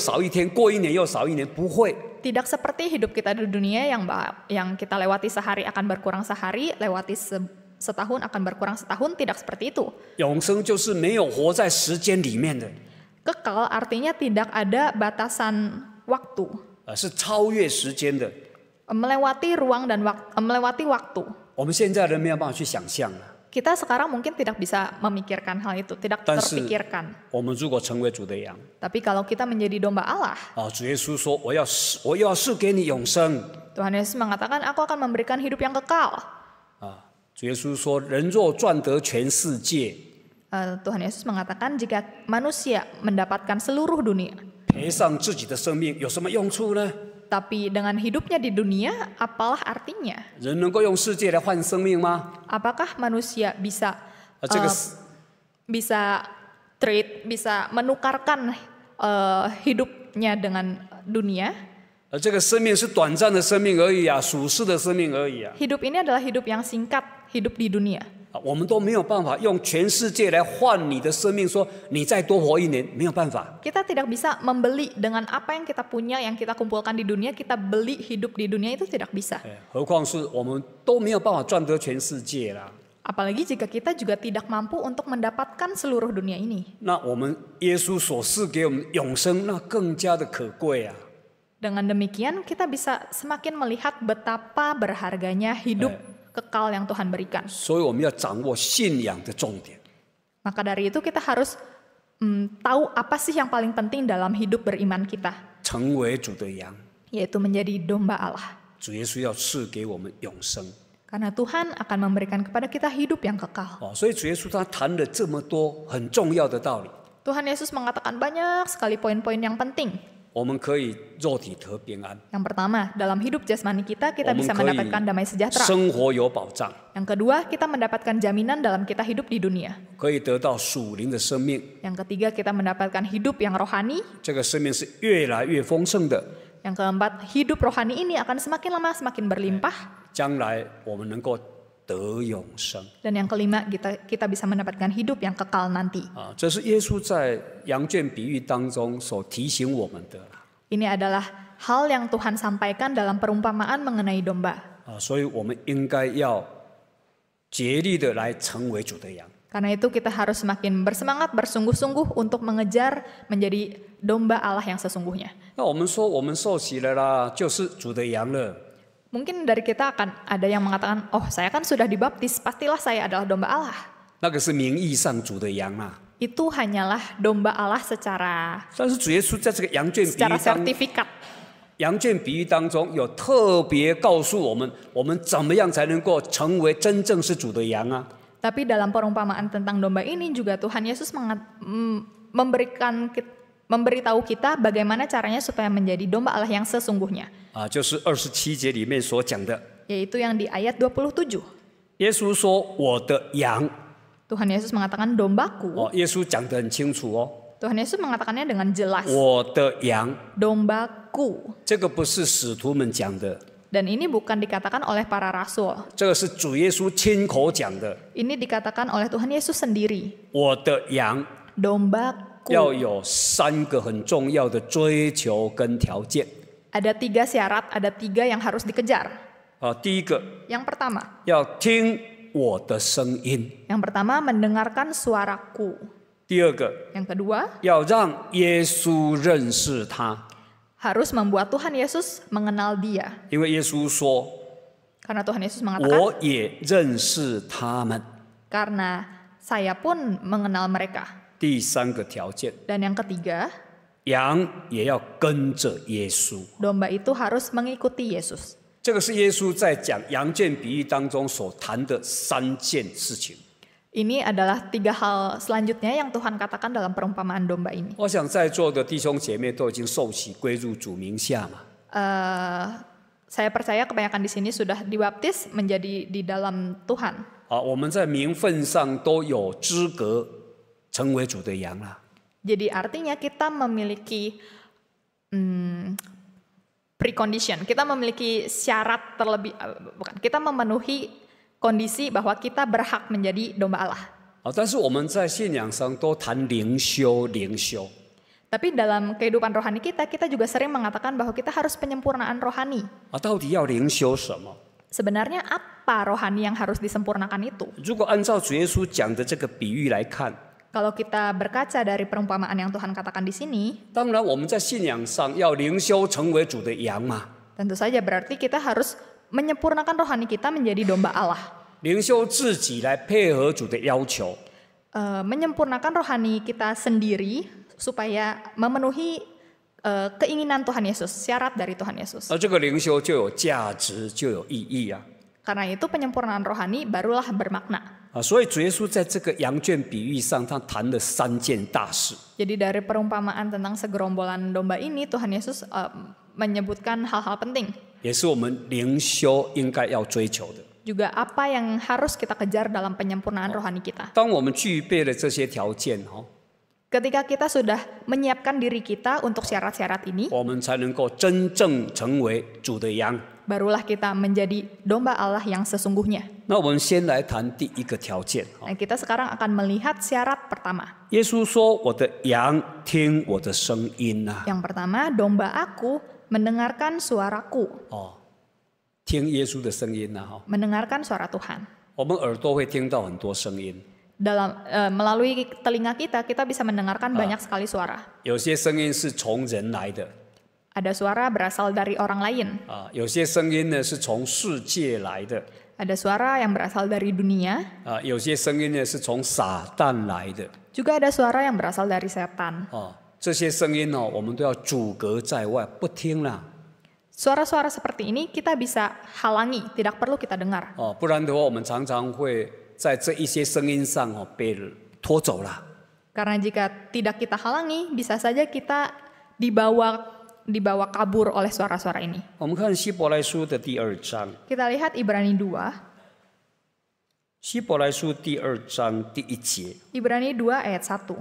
tidak seperti hidup kita di dunia yang yang kita lewati sehari akan berkurang sehari, lewati se setahun akan berkurang setahun, tidak seperti itu. Kekal artinya tidak ada batasan waktu. Eh, melewati ruang dan waktu, melewati waktu. 我们现在人没有办法去想象了。Oh, kita sekarang mungkin tidak bisa memikirkan hal itu, tidak terpikirkan. Tapi kalau kita menjadi domba Allah, Tuhan Yesus mengatakan, aku akan memberikan hidup yang kekal. Tuhan Yesus mengatakan, jika manusia mendapatkan seluruh dunia, 赔上自己的生命有什么用处呢？tapi dengan hidupnya di dunia, apalah artinya? Apakah manusia bisa uh, bisa trade, bisa menukarkan uh, hidupnya dengan dunia? Ah, ya, ya. Hidup ini adalah hidup yang singkat, hidup di dunia. 我们都没有办法用全世界来换你的生命，说你再多活一年，没有办法。Kita tidak bisa membeli dengan apa yang kita punya, yang kita kumpulkan di dunia, kita beli hidup di dunia itu tidak bisa。何况是我们都没有办法赚得全世界啦。Apalagi jika kita juga tidak mampu untuk mendapatkan seluruh dunia ini。那我们耶稣所赐给我们永生，那更加的可贵啊。Dengan demikian kita bisa semakin melihat betapa berharganya hidup kekal yang Tuhan berikan. Maka dari itu kita harus um, tahu apa sih yang paling penting dalam hidup beriman kita. Yaitu menjadi domba Allah. Karena Tuhan akan memberikan kepada kita hidup yang kekal. Tuhan Yesus mengatakan banyak sekali poin-poin yang penting. Yang pertama, dalam hidup jasmani kita, kita bisa mendapatkan damai sejahtera. Yang kedua, kita mendapatkan jaminan dalam kita hidup di dunia. Yang ketiga, kita mendapatkan hidup yang rohani. Yang keempat, hidup rohani ini akan semakin lama semakin berlimpah. Dan yang kelima kita kita bisa mendapatkan hidup yang kekal nanti. Ah, ini adalah hal yang Tuhan sampaikan dalam perumpamaan mengenai domba. Ah, Karena itu kita harus semakin bersemangat, bersungguh-sungguh untuk mengejar menjadi domba Allah yang sesungguhnya mungkin dari kita akan ada yang mengatakan, oh saya kan sudah dibaptis, pastilah saya adalah domba Allah. Itu hanyalah domba Allah secara, secara sertifikat. 羊圈比喻当中有特别告诉我们，我们怎么样才能够成为真正是主的羊啊？Tapi dalam perumpamaan tentang domba ini juga Tuhan Yesus mm, memberikan memberitahu kita bagaimana caranya supaya menjadi domba Allah yang sesungguhnya. Yaitu yang di ayat 27. Yesus 说我的羊. Tuhan Yesus mengatakan dombaku. Oh, Yesus 讲得很清楚哦. Tuhan Yesus mengatakannya dengan jelas. 我的羊. Dombaku. Dan ini bukan dikatakan oleh para rasul. Ini dikatakan oleh Tuhan Yesus sendiri. 我的羊. Dombaku aku. Ada tiga syarat, ada tiga yang harus dikejar. Uh, yang pertama. Yang pertama mendengarkan suaraku. Yang kedua. Harus membuat Tuhan Yesus mengenal dia. Karena Tuhan Yesus mengatakan. Karena saya pun mengenal mereka. 第三个条件，Dan yang ketiga, 羊也要跟着耶稣。domba itu harus mengikuti Yesus. 这个是耶稣在讲羊圈比喻当中所谈的三件事情。Ini adalah tiga hal selanjutnya yang Tuhan katakan dalam perumpamaan domba ini. saya percaya kebanyakan di sini sudah dibaptis menjadi di dalam Tuhan. Jadi artinya kita memiliki hmm, precondition, kita memiliki syarat terlebih eh, bukan kita memenuhi kondisi bahwa kita berhak menjadi domba Allah. Oh, Tapi dalam kehidupan rohani kita, kita juga sering mengatakan bahwa kita harus penyempurnaan rohani. Sebenarnya apa rohani yang harus disempurnakan itu? 如果按照主耶稣讲的这个比喻来看。kalau kita berkaca dari perumpamaan yang Tuhan katakan di sini, tentu saja berarti kita harus menyempurnakan rohani kita menjadi domba Allah. Uh, menyempurnakan rohani kita sendiri supaya memenuhi uh, keinginan Tuhan Yesus, syarat dari Tuhan Yesus. Karena itu penyempurnaan rohani barulah bermakna. 啊，所以主耶稣在这个羊圈比喻上，他谈了三件大事。Jadi dari perumpamaan tentang segerombolan domba ini, Tuhan Yesus eh, menyebutkan hal-hal penting. apa yang harus kita kejar dalam penyempurnaan rohani kita. Ketika kita sudah menyiapkan diri kita untuk syarat-syarat ini, 我们才能够真正成为主的羊。barulah kita menjadi domba Allah yang sesungguhnya. Nah, kita sekarang akan melihat syarat pertama. Yang pertama, domba aku mendengarkan suaraku. Oh, mendengarkan suara Tuhan. Dalam uh, e, melalui telinga kita, kita bisa mendengarkan banyak sekali suara. 有些声音是从人来的。ada suara berasal dari orang lain. Ada suara yang berasal dari dunia. juga ada suara yang berasal dari setan. suara suara seperti ini kita bisa halangi, tidak perlu kita dengar. Karena jika tidak kita halangi, bisa saja kita dibawa dibawa kabur oleh suara-suara ini. Er kita lihat Ibrani 2. Er Ibrani 2 ayat 1.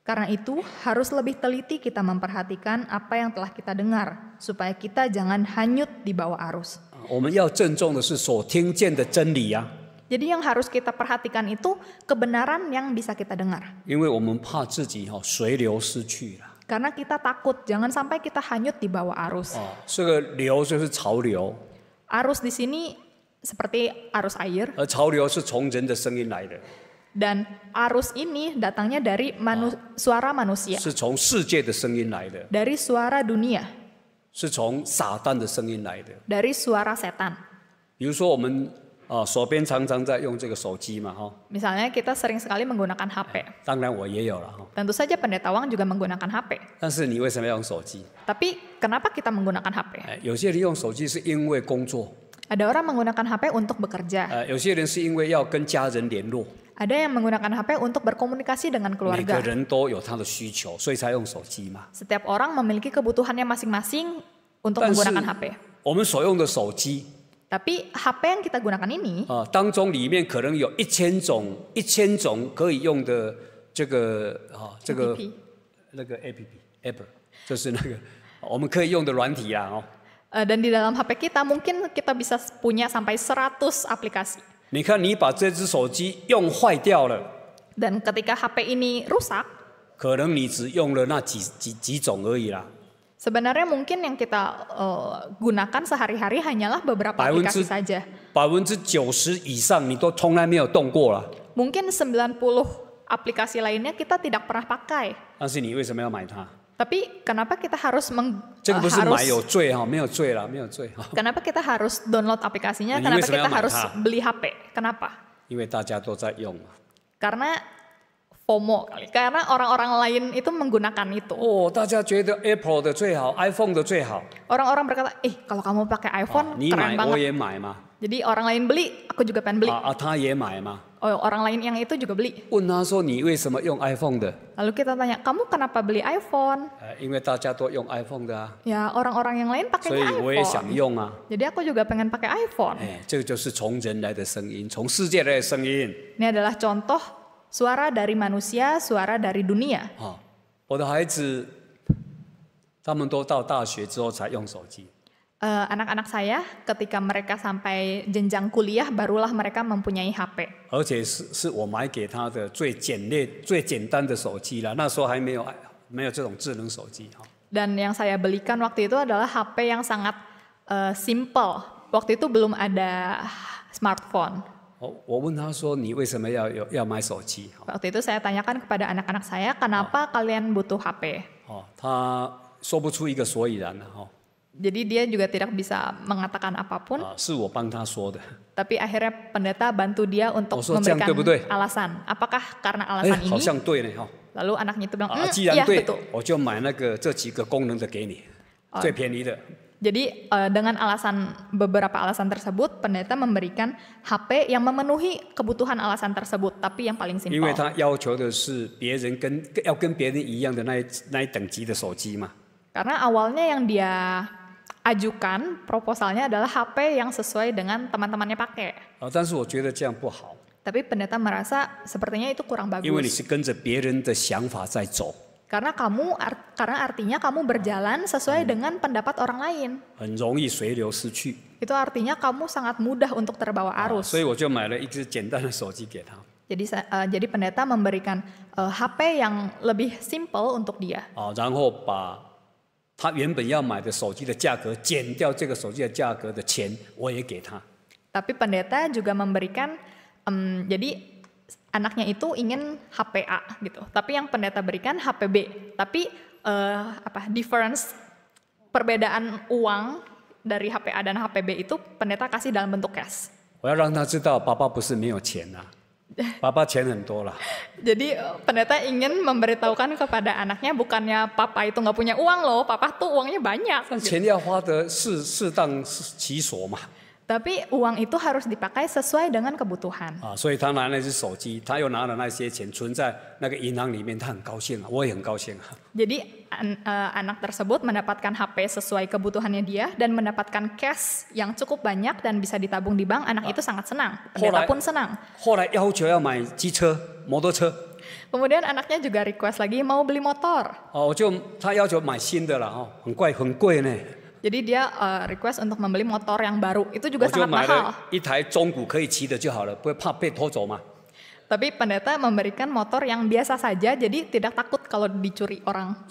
Karena itu harus lebih teliti kita memperhatikan apa yang telah kita dengar supaya kita jangan hanyut di bawah arus. Ah, Jadi yang harus kita perhatikan itu kebenaran yang bisa kita dengar. Karena kita takut jangan sampai kita hanyut di bawah arus. Oh, Arus di sini seperti arus air. Ah, Dan arus ini datangnya dari manu ah. suara manusia. Dari suara dunia. Dari suara setan. 比如说我们 Misalnya kita sering sekali menggunakan HP. Tentu saja pendeta Wang juga menggunakan HP. Tapi kenapa kita menggunakan HP? Ada orang menggunakan HP untuk bekerja. Ada yang menggunakan HP untuk berkomunikasi dengan keluarga. Setiap orang memiliki kebutuhannya masing-masing untuk menggunakan HP. 我们所用的手机 tapi hp yang kita gunakan ini a 当中里面可能有一千种一千种可以用的这个啊这个那个 app, app, 就是那个我们可以用的软体呀哦。dan di dalam hp kita mungkin kita bisa punya sampai seratus aplikasi. 那看你把这只手机用坏掉了。dan ketika hp ini rusak, 可能你只用了那几几几种而已啦。Sebenarnya mungkin yang kita uh, gunakan sehari-hari hanyalah beberapa aplikasi saja. sembilan 90 aplikasi lainnya kita tidak pernah pakai. Tapi kenapa kita harus meng, eh, harus Kenapa kita harus download aplikasinya? Kenapa kita harus beli HP? Kenapa? Karena FOMO kali karena orang-orang lain itu menggunakan itu. Oh, 大家觉得 Apple 的最好，iPhone 的最好。Orang-orang berkata, "Eh, kalau kamu pakai iPhone, oh, keren Jadi orang lain beli, aku juga pengen beli. Ah, oh, orang lain yang itu juga beli. Lalu kita tanya, kamu kenapa beli iPhone? Eh，orang-orang yang lain pakai iPhone. Jadi aku juga pengen pakai iPhone. Ini adalah contoh suara dari manusia, suara dari dunia. 啊，我的孩子，他们都到大学之后才用手机。Eh, anak-anak saya ketika mereka sampai jenjang kuliah barulah mereka mempunyai HP. Dan yang saya belikan waktu itu adalah HP yang sangat uh, simple. Waktu itu belum ada smartphone. 我我问他说：“你为什么要有要买手机？” Waktu itu saya tanyakan kepada anak-anak saya, kenapa kalian butuh HP? dia juga tidak bisa mengatakan apapun. 啊，是我帮他说的。Tapi akhirnya pendeta bantu dia untuk oh, alasan. Apakah karena eh, alasan ini? anaknya itu bilang, 啊，嗯，既然 ah, jadi uh, dengan alasan beberapa alasan tersebut pendeta memberikan HP yang memenuhi kebutuhan alasan tersebut tapi yang paling simpel. Karena awalnya yang dia ajukan proposalnya adalah HP yang sesuai dengan teman-temannya pakai. Oh, tapi pendeta merasa sepertinya itu kurang bagus karena kamu art, karena artinya kamu berjalan sesuai hmm. dengan pendapat orang lain. Itu artinya kamu sangat mudah untuk terbawa arus. Jadi uh, jadi pendeta memberikan uh, eh, HP yang lebih simple untuk dia. Ah, Tapi pendeta juga memberikan um, jadi anaknya itu ingin HPA gitu, tapi yang pendeta berikan HPB, tapi uh, apa difference perbedaan uang dari HPA dan HPB itu pendeta kasih dalam bentuk cash. Jadi eh, pendeta ingin memberitahukan kepada anaknya bukannya papa itu nggak punya uang loh, papa tuh uangnya banyak. Gitu tapi uang itu harus dipakai sesuai dengan kebutuhan. Ah, anak tersebut mendapatkan HP sesuai kebutuhannya dia dan mendapatkan cash yang cukup banyak dan bisa ditabung di bank. Anak ah, itu sangat senang. Pendeta pun senang. Kemudian anaknya juga request lagi mau beli motor. Oh, jadi dia uh, request untuk membeli motor yang baru. Itu juga sangat mahal. Tapi pendeta memberikan motor yang biasa saja, jadi tidak takut kalau dicuri orang.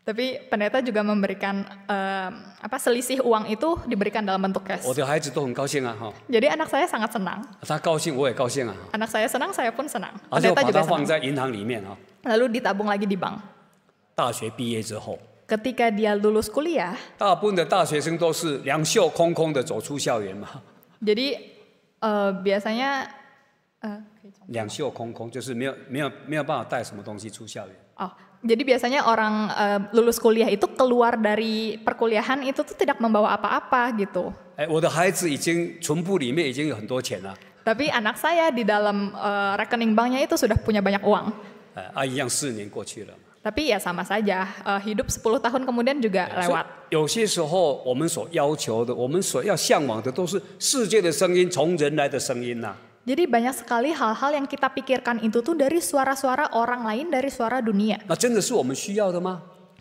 Tapi pendeta juga memberikan uh, apa selisih uang itu diberikan dalam bentuk cash. Jadi anak saya sangat senang. Anak saya senang, saya pun senang. Pendeta juga senang. Lalu ditabung lagi di bank. 大学毕业之后，ketika dia lulus kuliah，大部分的大学生都是两袖空空的走出校园嘛。Jadi biasanya，两袖空空就是没有没有没有办法带什么东西出校园。Oh，jadi biasanya orang lulus kuliah itu keluar dari perkuliahan itu tuh tidak membawa apa-apa gitu。哎，我的孩子已经存布里面已经有很多钱了。Tapi anak saya di dalam rekening banknya itu sudah punya banyak uang。哎，一样四年过去了。Tapi ya sama saja, uh, hidup 10 tahun kemudian juga ya, lewat. Jadi banyak sekali hal-hal yang kita pikirkan itu tuh dari suara-suara orang lain, dari suara dunia.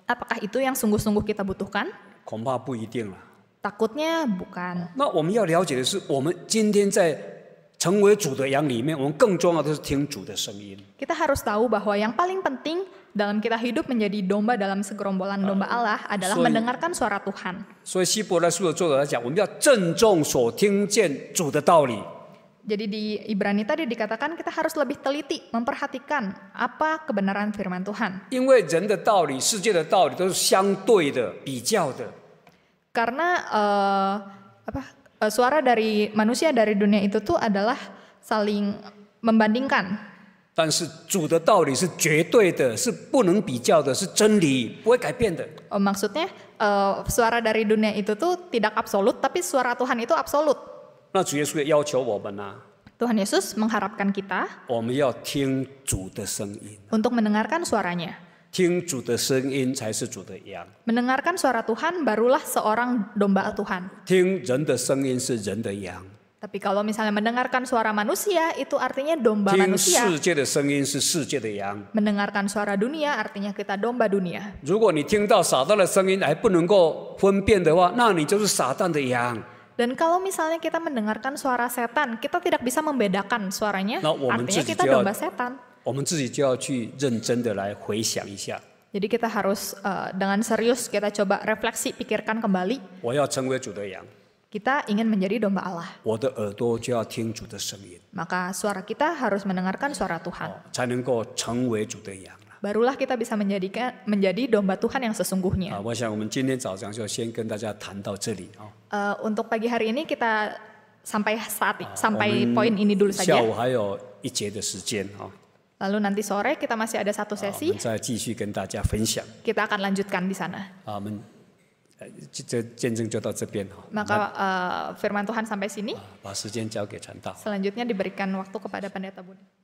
Apakah itu yang sungguh-sungguh kita butuhkan? Takutnya bukan. Kita harus tahu bahwa yang paling penting dalam kita hidup menjadi domba dalam segerombolan domba ah, Allah adalah mendengarkan suara Tuhan. Ya, Jadi di Ibrani tadi dikatakan kita harus lebih teliti memperhatikan apa kebenaran firman Tuhan. Karena eh, eh, suara dari manusia dari dunia itu tuh adalah saling membandingkan. 但是主的道理是绝对的，是不能比较的，是真理，不会改变的。Oh, maksudnya uh, suara dari dunia itu tuh tidak absolut, tapi suara Tuhan itu absolut. 那主耶稣也要求我们啊。Tuhan Yesus mengharapkan kita 我们要听主的声音，untuk mendengarkan suaranya. 听主的声音才是主的羊，Mendengarkan suara Tuhan barulah seorang domba Tuhan. 听人的声音是人的羊。tapi kalau misalnya mendengarkan suara manusia, itu artinya domba manusia. Mendengarkan suara dunia artinya kita domba dunia. Dan kalau misalnya kita mendengarkan suara setan, kita tidak bisa membedakan suaranya, nah, artinya kita domba setan. Jadi kita harus uh, dengan serius kita coba refleksi pikirkan kembali. Kita ingin menjadi domba Allah. Maka suara kita harus mendengarkan suara Tuhan. Oh, Barulah kita bisa menjadikan menjadi domba Tuhan yang sesungguhnya. Uh, untuk pagi hari ini kita sampai saat ah, sampai oh, poin ini dulu saja. Lalu nanti sore kita masih ada satu sesi. Kita akan lanjutkan di sana. Maka uh, firman Tuhan sampai sini. Selanjutnya diberikan waktu kepada pendeta Budi.